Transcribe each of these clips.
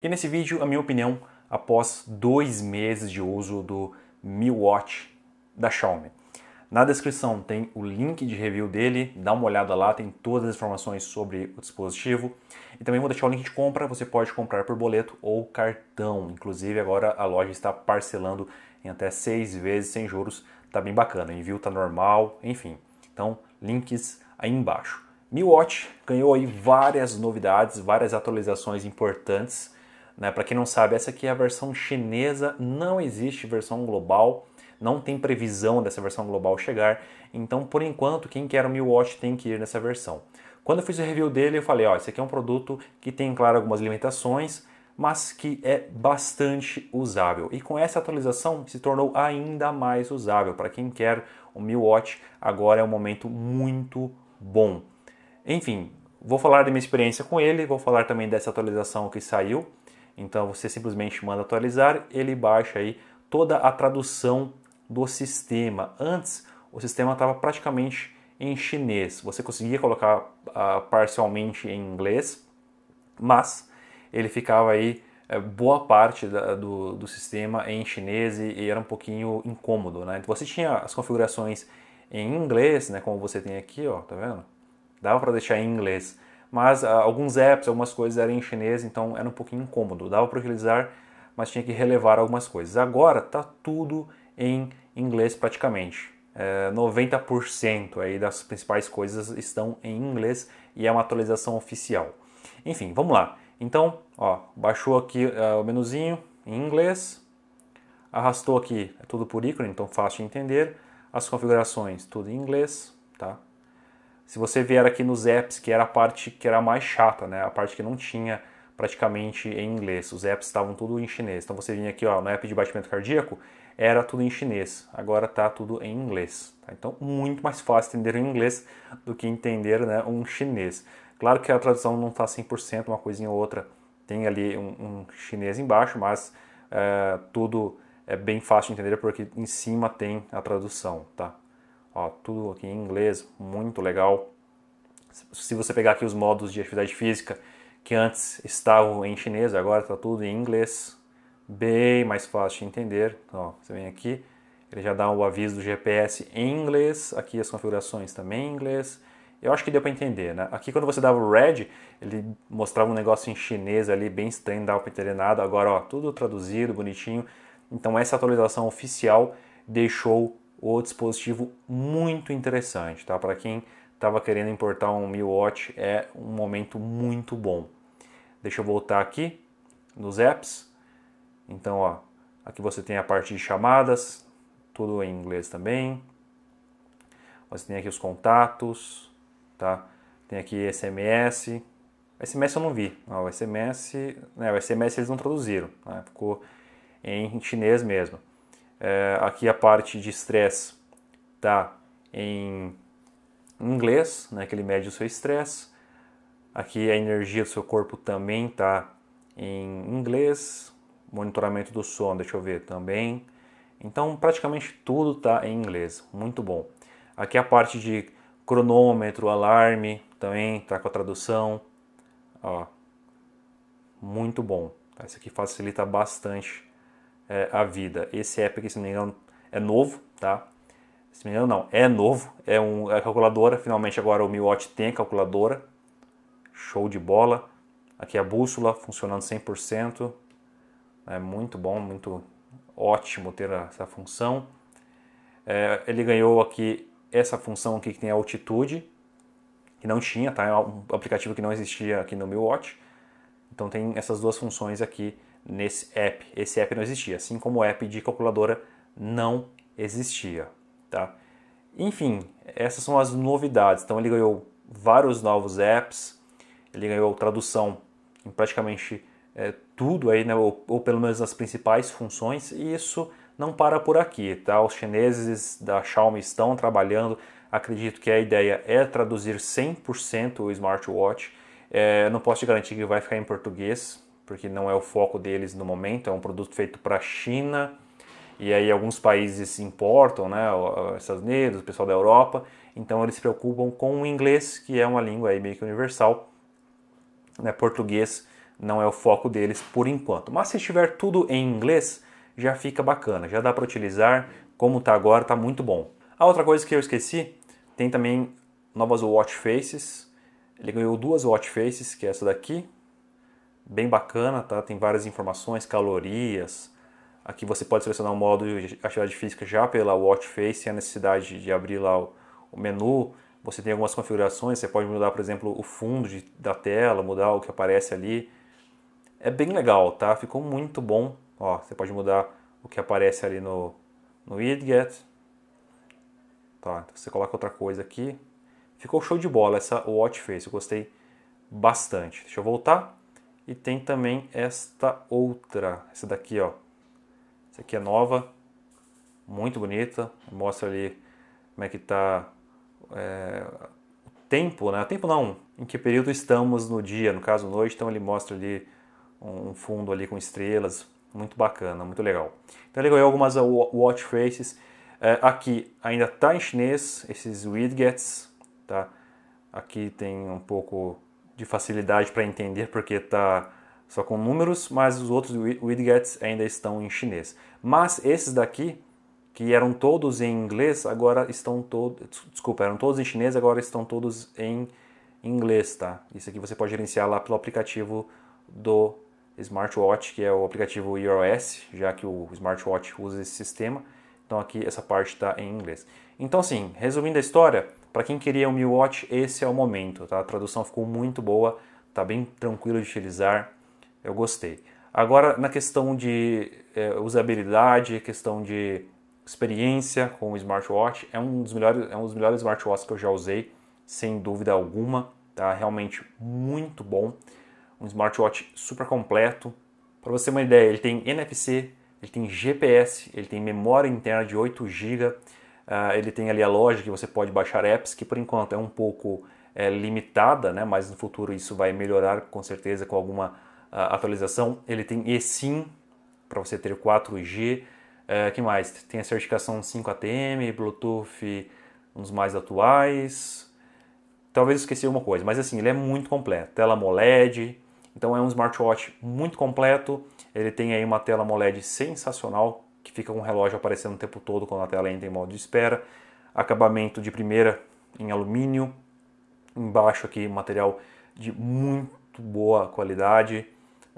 E nesse vídeo, a minha opinião, após dois meses de uso do Mi Watch da Xiaomi. Na descrição tem o link de review dele, dá uma olhada lá, tem todas as informações sobre o dispositivo. E também vou deixar o link de compra, você pode comprar por boleto ou cartão. Inclusive agora a loja está parcelando em até seis vezes sem juros, tá bem bacana. O envio tá normal, enfim. Então, links aí embaixo. Mi Watch ganhou aí várias novidades, várias atualizações importantes né? Para quem não sabe, essa aqui é a versão chinesa, não existe versão global, não tem previsão dessa versão global chegar. Então, por enquanto, quem quer o Mi Watch tem que ir nessa versão. Quando eu fiz o review dele, eu falei, ó, esse aqui é um produto que tem, claro, algumas limitações, mas que é bastante usável. E com essa atualização se tornou ainda mais usável. Para quem quer o Mi Watch, agora é um momento muito bom. Enfim, vou falar da minha experiência com ele, vou falar também dessa atualização que saiu então você simplesmente manda atualizar, ele baixa aí toda a tradução do sistema. Antes o sistema estava praticamente em chinês. Você conseguia colocar uh, parcialmente em inglês, mas ele ficava aí eh, boa parte da, do, do sistema em chinês e, e era um pouquinho incômodo, né? Então, você tinha as configurações em inglês, né? Como você tem aqui, ó, tá vendo? Dava para deixar em inglês, mas ah, alguns apps, algumas coisas eram em chinês, então era um pouquinho incômodo. Dava para utilizar, mas tinha que relevar algumas coisas. Agora tá tudo em inglês praticamente. É, 90% aí das principais coisas estão em inglês e é uma atualização oficial. Enfim, vamos lá. Então, ó, baixou aqui uh, o menuzinho em inglês, arrastou aqui, é tudo por ícone, então fácil de entender. As configurações, tudo em inglês, tá? Se você vier aqui nos apps, que era a parte que era mais chata, né? A parte que não tinha praticamente em inglês. Os apps estavam tudo em chinês. Então você vinha aqui, ó, no app de batimento cardíaco, era tudo em chinês. Agora tá tudo em inglês. Tá? Então muito mais fácil entender o inglês do que entender, né, um chinês. Claro que a tradução não está 100%, uma coisinha ou outra tem ali um, um chinês embaixo, mas é, tudo é bem fácil de entender porque em cima tem a tradução, tá? Ó, tudo aqui em inglês, muito legal. Se você pegar aqui os modos de atividade física, que antes estavam em chinês, agora está tudo em inglês, bem mais fácil de entender. Então, ó, você vem aqui, ele já dá o aviso do GPS em inglês, aqui as configurações também em inglês. Eu acho que deu para entender, né? Aqui quando você dava o red, ele mostrava um negócio em chinês ali, bem estranho, não dava para entender nada. Agora, ó, tudo traduzido, bonitinho. Então essa atualização oficial deixou o dispositivo muito interessante, tá? Para quem estava querendo importar um Mi Watch, é um momento muito bom. Deixa eu voltar aqui nos apps. Então, ó, aqui você tem a parte de chamadas, tudo em inglês também. Você tem aqui os contatos, tá? Tem aqui SMS. SMS eu não vi. Não, o SMS, né, o SMS eles não traduziram, né? ficou em chinês mesmo. É, aqui a parte de estresse está em inglês, né, que ele mede o seu estresse. Aqui a energia do seu corpo também está em inglês. Monitoramento do sono, deixa eu ver, também. Então praticamente tudo está em inglês, muito bom. Aqui a parte de cronômetro, alarme, também está com a tradução. Ó, muito bom. Isso aqui facilita bastante é, a vida. Esse app aqui, se não me engano, é novo, tá? Se me engano, não, é novo, é, um, é calculadora. Finalmente agora o Mi Watch tem calculadora. Show de bola. Aqui a bússola funcionando 100%. É muito bom, muito ótimo ter essa função. É, ele ganhou aqui essa função aqui que tem a altitude, que não tinha, tá? É um aplicativo que não existia aqui no Mi Watch. Então tem essas duas funções aqui nesse app. Esse app não existia, assim como o app de calculadora não existia, tá? Enfim, essas são as novidades. Então ele ganhou vários novos apps, ele ganhou tradução em praticamente é, tudo aí, né? ou, ou pelo menos nas principais funções, e isso não para por aqui, tá? Os chineses da Xiaomi estão trabalhando. Acredito que a ideia é traduzir 100% o smartwatch. É, não posso te garantir que vai ficar em português, porque não é o foco deles no momento, é um produto feito para a China, e aí alguns países importam, né, os Estados Unidos, o pessoal da Europa, então eles se preocupam com o inglês, que é uma língua aí meio que universal, né, português não é o foco deles por enquanto. Mas se estiver tudo em inglês, já fica bacana, já dá para utilizar, como está agora, está muito bom. A outra coisa que eu esqueci, tem também novas watch faces, ele ganhou duas watch faces, que é essa daqui, bem bacana, tá? Tem várias informações, calorias. Aqui você pode selecionar o um modo de atividade física já pela watch face, sem a necessidade de abrir lá o, menu. Você tem algumas configurações, você pode mudar, por exemplo, o fundo de, da tela, mudar o que aparece ali. É bem legal, tá? Ficou muito bom. Ó, você pode mudar o que aparece ali no, no widget. Tá, então você coloca outra coisa aqui. Ficou show de bola essa watch face, eu gostei bastante. Deixa eu voltar. E tem também esta outra, essa daqui, ó. Essa aqui é nova, muito bonita. Mostra ali como é que tá é, o tempo, né? Tempo não, em que período estamos no dia, no caso noite. Então ele mostra ali um fundo ali com estrelas, muito bacana, muito legal. Então ele ganhou algumas watch faces. É, aqui ainda tá em chinês, esses widgets, tá? Aqui tem um pouco de facilidade para entender porque está só com números, mas os outros widgets ainda estão em chinês. Mas esses daqui, que eram todos em inglês, agora estão todos, desculpa, eram todos em chinês, agora estão todos em inglês, tá? Isso aqui você pode gerenciar lá pelo aplicativo do smartwatch, que é o aplicativo iOS, já que o smartwatch usa esse sistema. Então aqui essa parte está em inglês. Então assim, resumindo a história, para quem queria o Mi Watch, esse é o momento, tá? A tradução ficou muito boa, tá bem tranquilo de utilizar, eu gostei. Agora, na questão de é, usabilidade, questão de experiência com o smartwatch, é um dos melhores, é um dos melhores smartwatches que eu já usei, sem dúvida alguma, tá? Realmente muito bom. Um smartwatch super completo. Para você ter uma ideia, ele tem NFC, ele tem GPS, ele tem memória interna de 8 GB, Uh, ele tem ali a loja que você pode baixar apps, que por enquanto é um pouco é, limitada, né? mas no futuro isso vai melhorar com certeza com alguma uh, atualização. Ele tem eSIM para você ter 4G. Uh, é, que mais? Tem a certificação 5ATM, Bluetooth, um dos mais atuais. Talvez esqueci uma coisa, mas assim, ele é muito completo. Tela AMOLED, então é um smartwatch muito completo. Ele tem aí uma tela AMOLED sensacional, que fica com um o relógio aparecendo o tempo todo quando a tela entra em modo de espera. Acabamento de primeira em alumínio. Embaixo aqui material de muito boa qualidade.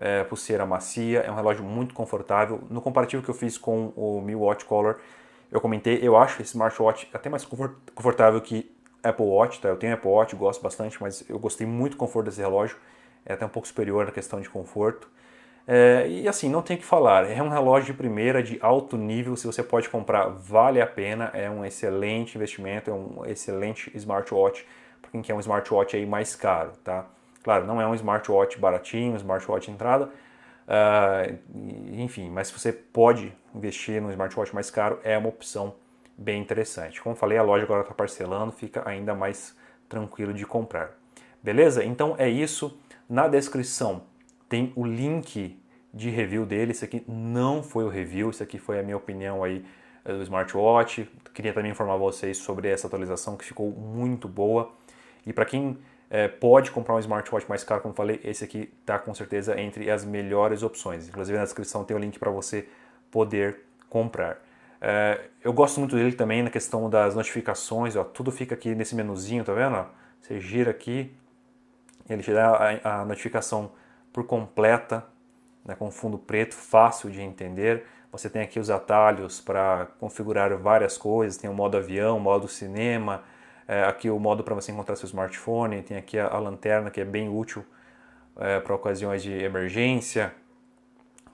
É, pulseira macia, é um relógio muito confortável. No comparativo que eu fiz com o Mi Watch Color, eu comentei, eu acho esse smartwatch até mais confortável que Apple Watch, tá? Eu tenho Apple Watch, gosto bastante, mas eu gostei muito do conforto desse relógio. É até um pouco superior na questão de conforto. É, e assim, não tem o que falar, é um relógio de primeira, de alto nível, se você pode comprar, vale a pena, é um excelente investimento, é um excelente smartwatch, para quem quer um smartwatch aí mais caro, tá? Claro, não é um smartwatch baratinho, um smartwatch entrada, uh, enfim, mas se você pode investir num smartwatch mais caro, é uma opção bem interessante. Como falei, a loja agora está parcelando, fica ainda mais tranquilo de comprar. Beleza? Então é isso. Na descrição tem o link de review dele. Isso aqui não foi o review, isso aqui foi a minha opinião aí eh, do smartwatch. Queria também informar vocês sobre essa atualização que ficou muito boa. E para quem é, pode comprar um smartwatch mais caro, como falei, esse aqui está com certeza entre as melhores opções. Inclusive na descrição tem o link para você poder comprar. É, eu gosto muito dele também na questão das notificações, ó, tudo fica aqui nesse menuzinho, tá vendo? Você gira aqui, ele te dá a, a notificação por completa, né, com fundo preto, fácil de entender. Você tem aqui os atalhos para configurar várias coisas, tem o modo avião, modo cinema, é, aqui o modo para você encontrar seu smartphone, tem aqui a, a lanterna que é bem útil é, para ocasiões de emergência.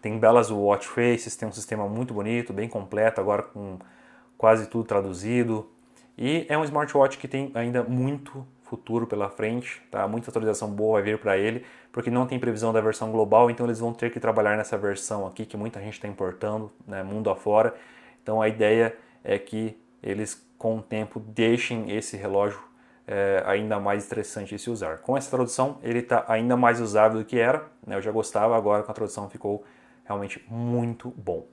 Tem belas watch faces, tem um sistema muito bonito, bem completo, agora com quase tudo traduzido. E é um smartwatch que tem ainda muito futuro pela frente, tá? Muita atualização boa vai vir para ele, porque não tem previsão da versão global, então eles vão ter que trabalhar nessa versão aqui que muita gente está importando, né, mundo afora. Então a ideia é que eles com o tempo deixem esse relógio é, ainda mais interessante de se usar. Com essa tradução ele está ainda mais usável do que era, né? Eu já gostava, agora com a tradução ficou realmente muito bom.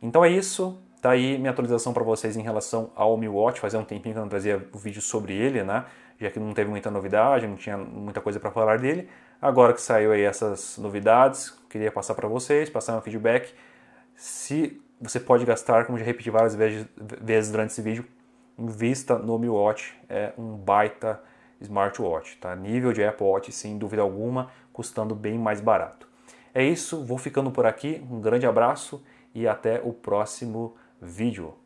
Então é isso. Tá aí minha atualização para vocês em relação ao Mi Watch. Fazia um tempinho que eu não trazia o vídeo sobre ele, né? já que não teve muita novidade, não tinha muita coisa para falar dele. Agora que saiu aí essas novidades, queria passar para vocês, passar um feedback. Se você pode gastar, como já repeti várias vezes, durante esse vídeo, invista no Mi Watch, é um baita smartwatch, tá? Nível de Apple Watch, sem dúvida alguma, custando bem mais barato. É isso, vou ficando por aqui, um grande abraço e até o próximo vídeo.